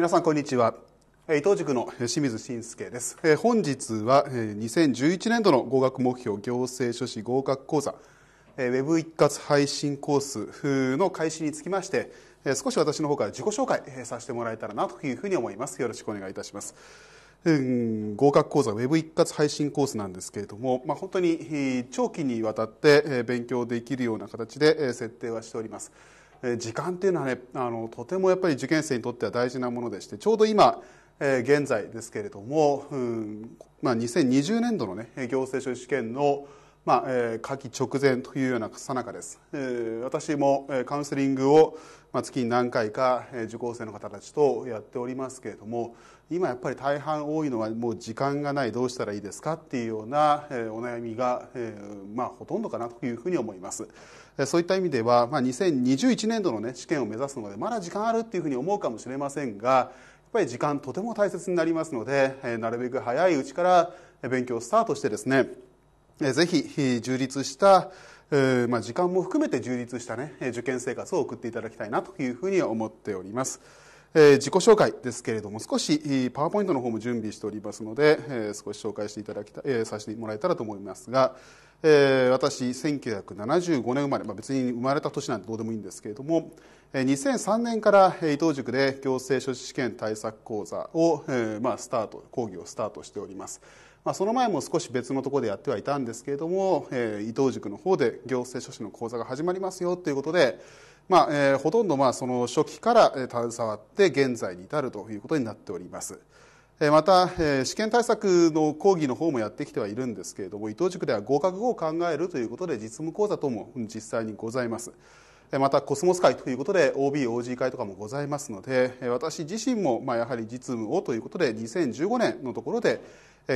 皆さんこんにちは伊藤塾の清水信介です本日は2011年度の合格目標行政書士合格講座ウェブ一括配信コースの開始につきまして少し私の方から自己紹介させてもらえたらなというふうに思いますよろしくお願いいたします合格講座ウェブ一括配信コースなんですけれども、まあ、本当に長期にわたって勉強できるような形で設定はしております。時間っていうのはねあのとてもやっぱり受験生にとっては大事なものでしてちょうど今現在ですけれども、うんまあ、2020年度の、ね、行政書士試験のまあ、夏季直前というようなさなかです、私もカウンセリングを、月に何回か受講生の方たちとやっておりますけれども今やっぱり大半多いのはもう時間がないどうしたらいいですかっていうような、お悩みが、まあ、ほとんどかなというふうに思いますそういった意味では、まあ、2021年度の、ね、試験を目指すのでまだ時間あるっていうふうに思うかもしれませんがやっぱり時間とても大切になりますので、なるべく早いうちから勉強をスタートしてですねぜひ充実した、まあ、時間も含めて充実したね受験生活を送っていただきたいなというふうに思っております。自己紹介ですけれども少しパワーポイントの方も準備しておりますので、少し紹介していただきた、させてもらえたらと思いますが、私1975年生まれ、まあ、別に生まれた年なんてどうでもいいんですけれども2003年から伊東塾で行政書士試験対策講座を、まあ、スタート講義をスタートしております。まあ、その前も少し別のところでやってはいたんですけれども、えー、伊藤塾の方で行政書士の講座が始まりますよということで、まあえー、ほとんどまあその初期から携わって現在に至るということになっております。また試験対策の講義の方もやってきてはいるんですけれども伊藤塾では合格後を考えるということで実務講座等も実際にございます。またコスモス会ということで OBOG 会とかもございますので私自身もまあやはり実務をということで2015年のところで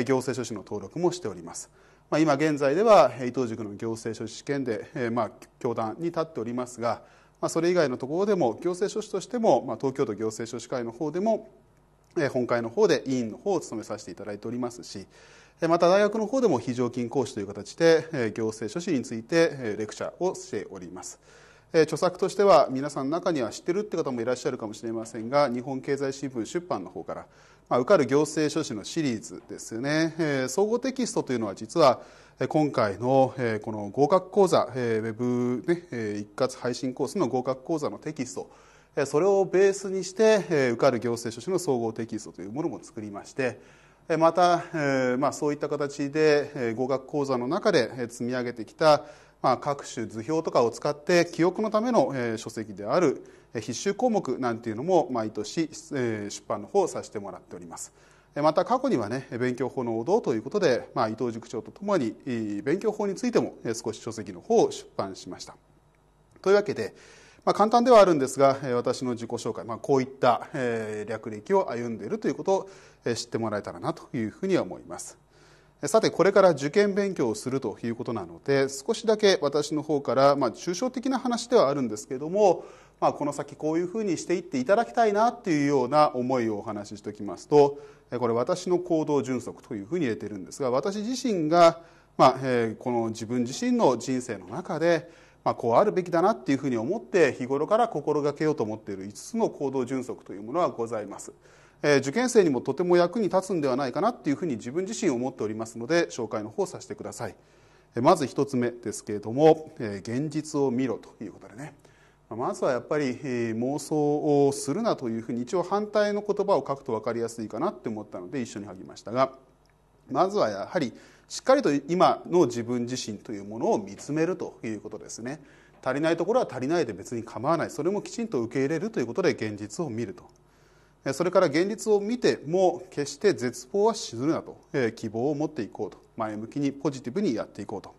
行政書士の登録もしております。まあ、今現在では伊藤塾の行政書士試験で、まあ、教団に立っておりますが、まあ、それ以外のところでも行政書士としても、まあ、東京都行政書士会の方でも本会の方で委員の方を務めさせていただいておりますしまた大学の方でも非常勤講師という形で行政書士についてレクチャーをしております。著作としては皆さんの中には知ってるって方もいらっしゃるかもしれませんが日本経済新聞出版の方から、まあ、受かる行政書士のシリーズですね、総合テキストというのは実は今回のこの合格講座ウェブ、ね、一括配信コースの合格講座のテキストそれをベースにして受かる行政書士の総合テキストというものも作りましてまた、まあ、そういった形で合格講座の中で積み上げてきたまあ、各種図表とかを使って記憶のための、え書籍である必修項目なんていうのも毎年、出版の方をさせてもらっております。また過去にはね勉強法の王道ということで、まあ、伊藤塾長とともに勉強法についても少し書籍の方を出版しました。というわけで、まあ、簡単ではあるんですが私の自己紹介、まあ、こういった略歴を歩んでいるということを知ってもらえたらなというふうには思います。さてこれから受験勉強をするということなので少しだけ私の方から、まあ、抽象的な話ではあるんですけども、まあ、この先こういうふうにしていっていただきたいなっていうような思いをお話ししておきますとこれ私の行動準則というふうに言えてるんですが私自身が、まあえー、この自分自身の人生の中で、まあ、こうあるべきだなっていうふうに思って日頃から心がけようと思っている5つの行動準則というものはございます。え受験生にもとても役に立つんではないかなっていうふうに自分自身思っておりますので紹介の方させてくださいまず1つ目ですけれども、え現実を見ろということでねまずはやっぱり、え妄想をするなというふうに一応反対の言葉を書くと分かりやすいかなって思ったので一緒に励ましたがまずはやはりしっかりと今の自分自身というものを見つめるということですね足りないところは足りないで別に構わないそれもきちんと受け入れるということで現実を見るとそれから現実を見ても決して絶望はずるなと希望を持っていこうと前向きにポジティブにやっていこうと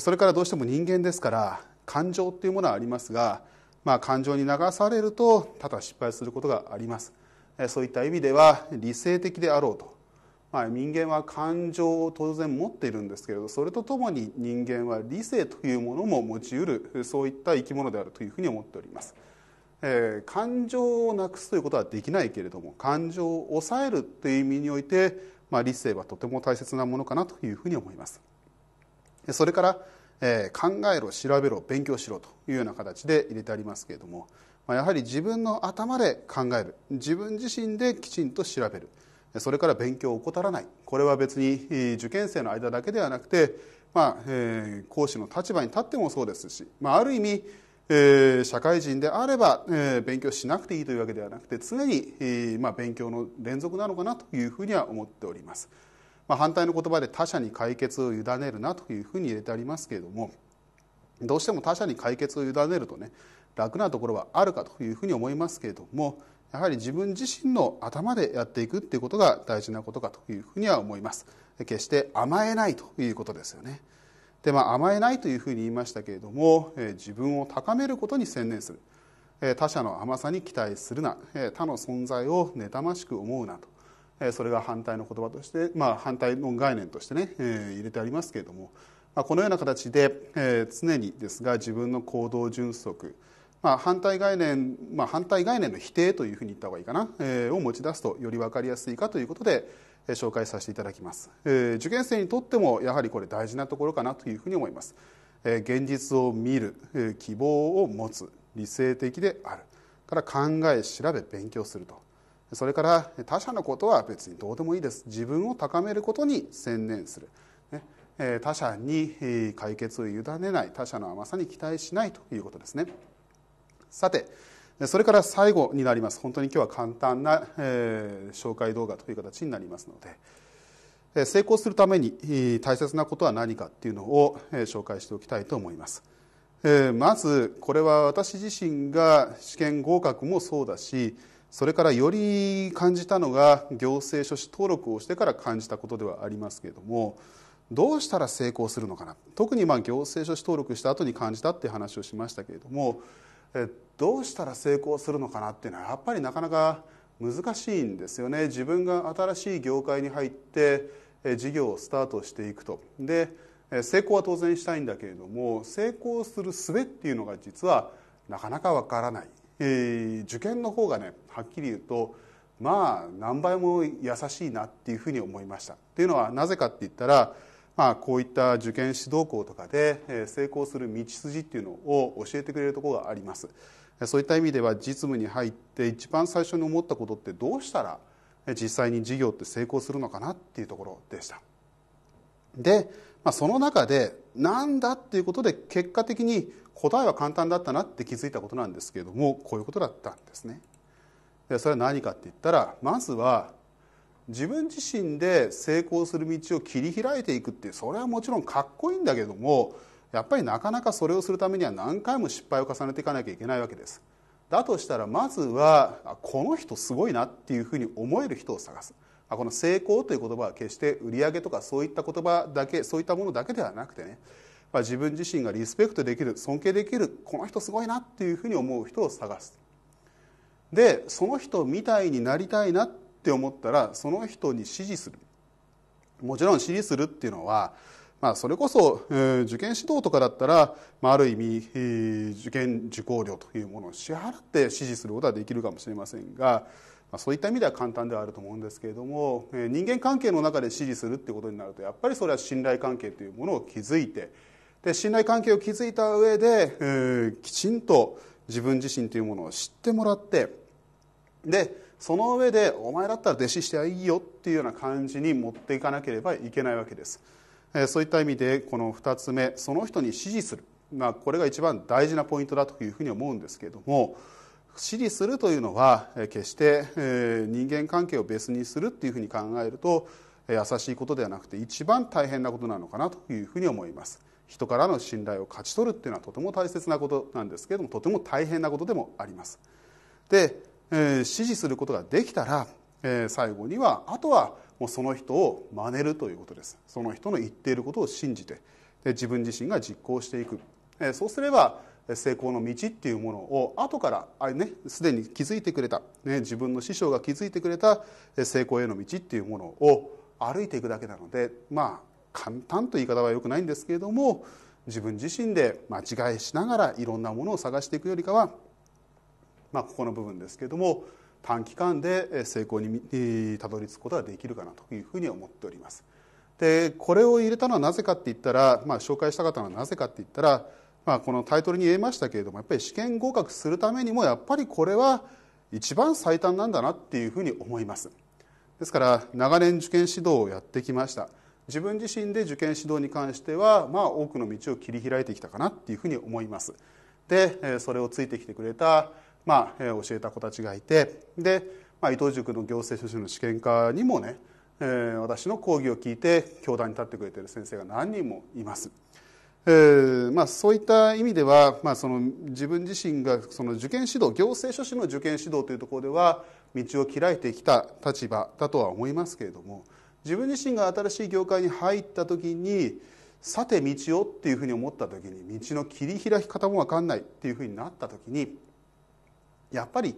それからどうしても人間ですから感情っていうものはありますが、まあ、感情に流されるとただ失敗することがありますそういった意味では理性的であろうと、まあ、人間は感情を当然持っているんですけれどそれとともに人間は理性というものも持ちうるそういった生き物であるというふうに思っております。えー、感情をなくすということはできないけれども感情を抑えるという意味において、まあ、理性はとても大切なものかなというふうに思いますそれから、えー、考えろ調べろ勉強しろというような形で入れてありますけれども、まあ、やはり自分の頭で考える自分自身できちんと調べるそれから勉強を怠らないこれは別に受験生の間だけではなくて、まあえー、講師の立場に立ってもそうですし、まあ、ある意味えー、社会人であれば、えー、勉強しなくていいというわけではなくて常に、えーまあ、勉強の連続なのかなというふうには思っております、まあ、反対の言葉で他者に解決を委ねるなというふうに入れてありますけれどもどうしても他者に解決を委ねるとね楽なところはあるかというふうに思いますけれどもやはり自分自身の頭でやっていくっていうことが大事なことかというふうには思います決して甘えないということですよねで、まあ、甘えないというふうに言いましたけれども、自分を高めることに専念する、他者の甘さに期待するな、他の存在を妬ましく思うなと、それが反対の言葉として、まあ、反対の概念としてね、入れてありますけれども、このような形で、常にですが自分の行動準則まあ、反対概念、まあ、反対概念の否定というふうに言った方がいいかな、えー、を持ち出すとより分かりやすいかということで、紹介させていただきます、受験生にとってもやはりこれ大事なところかなというふうに思います、現実を見る、希望を持つ理性的であるから考え調べ勉強するとそれから他者のことは別にどうでもいいです自分を高めることに専念する、他者に解決を委ねない他者の甘さに期待しないということですねさてそれから最後になります本当に今日は簡単な、えー、紹介動画という形になりますので成功するために大切なことは何かっていうのを紹介しておきたいと思います。まずこれは私自身が試験合格もそうだしそれからより感じたのが行政書士登録をしてから感じたことではありますけれどもどうしたら成功するのかな特にまあ行政書士登録した後に感じたって話をしましたけれどもどうしたら成功するのかなっていうのはやっぱりなかなか難しいんですよね自分が新しい業界に入って事業をスタートしていくとで成功は当然したいんだけれども成功する術っていうのが実はなかなかわからない、えー、受験の方がねはっきり言うとまあ何倍も優しいなっていうふうに思いましたっていうのはなぜかって言ったらまあ、こういった受験指導校とかで成功する道筋っていうのを教えてくれるところがありますそういった意味では実務に入って一番最初に思ったことってどうしたら実際に事業って成功するのかなっていうところでしたで、まあ、その中でなんだっていうことで結果的に答えは簡単だったなって気づいたことなんですけれどもこういうことだったんですねそれは何かって言ったらまずは自分自身で成功する道を切り開いていくっていうそれはもちろんかっこいいんだけどもやっぱりなかなかそれをするためには何回も失敗を重ねていかなきゃいけないわけですだとしたらまずはこの人すごいなっていうふうに思える人を探すこの成功という言葉は決して売り上げとかそういった言葉だけそういったものだけではなくてね自分自身がリスペクトできる尊敬できるこの人すごいなっていうふうに思う人を探すでその人みたいになりたいなっって思ったらその人に支持するもちろん支持するっていうのは、まあ、それこそ、えー、受験指導とかだったら、まあ、ある意味、えー、受験受講料というものを支払って支持することはできるかもしれませんが、まあ、そういった意味では簡単ではあると思うんですけれども、えー、人間関係の中で支持するってことになるとやっぱりそれは信頼関係というものを築いてで信頼関係を築いた上で、えー、きちんと自分自身というものを知ってもらってでその上でお前だったら弟子してはいいよっていうような感じに持っていかなければいけないわけですそういった意味でこの2つ目その人に支持する、まあ、これが一番大事なポイントだというふうに思うんですけれども支持するというのは決して人間関係を別にするっていうふうに考えると優しいことではなくて一番大変なことなのかなというふうに思います人からの信頼を勝ち取るっていうのはとても大切なことなんですけれどもとても大変なことでもありますでえ支持することができたら、え最後にはあとはもうその人を真似るということですその人の言っていることを信じてで自分自身が実行していく、えそうすれば成功の道っていうものを後からあれ、ね、すでに気づいてくれた、ね、自分の師匠が気づいてくれた成功への道っていうものを歩いていくだけなのでまあ簡単という言い方はよくないんですけれども自分自身で間違いしながらいろんなものを探していくよりかはまあ、ここの部分ですけれども短期間で成功にたどり着くことができるかなというふうに思っております。でこれを入れたのはなぜかっていったら、まあ、紹介したかったのはなぜかっていったら、まあ、このタイトルに言えましたけれどもやっぱり試験合格するためにもやっぱりこれは一番最短なんだなっていうふうに思います。ですから長年受験指導をやってきました。自分自身で受験指導に関しては、まあ、多くの道を切り開いてきたかなっていうふうに思います。でそれをついてきてくれたまあ、教えた子たちがいてで、まあ、伊藤塾の行政書士の試験科にもね、えー、私の講義を聞いて教壇に立ってくれてる先生が何人もいます。えーまあ、そういった意味では、まあ、その自分自身がその受験指導行政書士の受験指導というところでは道を開いてきた立場だとは思いますけれども自分自身が新しい業界に入った時にさて道をっていうふうに思った時に道の切り開き方も分かんないっていうふうになった時にやっぱり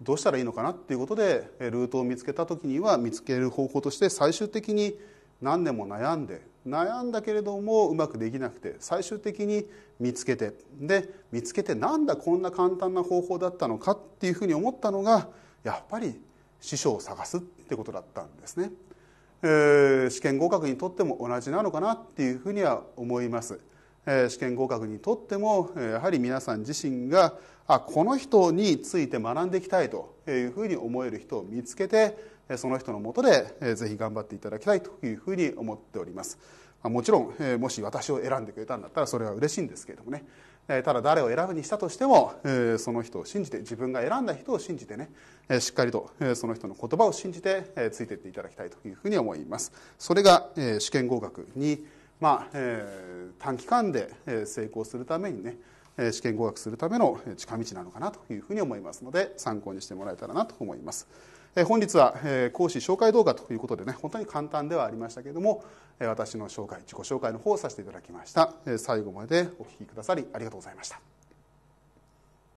どうしたらいいのかなっていうことでルートを見つけた時には見つける方法として最終的に何年も悩んで悩んだけれどもうまくできなくて最終的に見つけてで見つけてなんだこんな簡単な方法だったのかっていうふうに思ったのがやっぱり師匠を探すってことだったんですね、えー、試験合格にとっても同じなのかなっていうふうには思います、え試験合格にとってもやはり皆さん自身があこの人について学んでいきたいというふうに思える人を見つけてその人のもとでぜひ頑張っていただきたいというふうに思っておりますもちろんもし私を選んでくれたんだったらそれは嬉しいんですけれどもねただ誰を選ぶにしたとしてもその人を信じて自分が選んだ人を信じてねしっかりとその人の言葉を信じてついていっていただきたいというふうに思いますそれが試験合格にまあ短期間で成功するためにね試験合格するための近道なのかなというふうに思いますので参考にしてもらえたらなと思います。本日は講師紹介動画ということでね本当に簡単ではありましたけれども私の紹介自己紹介の方をさせていただきました最後までお聴きくださりありがとうございました。